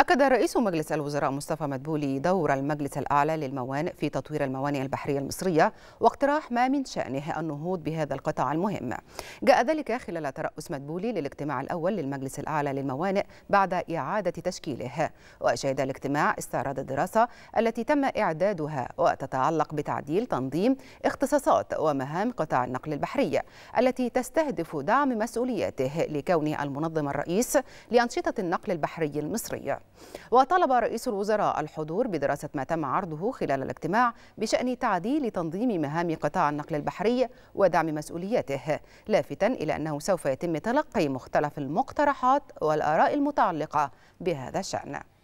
أكد رئيس مجلس الوزراء مصطفى مدبولي دور المجلس الأعلى للموانئ في تطوير الموانئ البحرية المصرية واقتراح ما من شأنه النهوض بهذا القطاع المهم جاء ذلك خلال ترأس مدبولي للاجتماع الأول للمجلس الأعلى للموانئ بعد إعادة تشكيله وشهد الاجتماع استعراض الدراسة التي تم إعدادها وتتعلق بتعديل تنظيم اختصاصات ومهام قطاع النقل البحري التي تستهدف دعم مسؤولياته لكونه المنظم الرئيس لأنشطة النقل البحري المصري وطلب رئيس الوزراء الحضور بدراسة ما تم عرضه خلال الاجتماع بشأن تعديل تنظيم مهام قطاع النقل البحري ودعم مسؤولياته لافتا إلى أنه سوف يتم تلقي مختلف المقترحات والآراء المتعلقة بهذا الشأن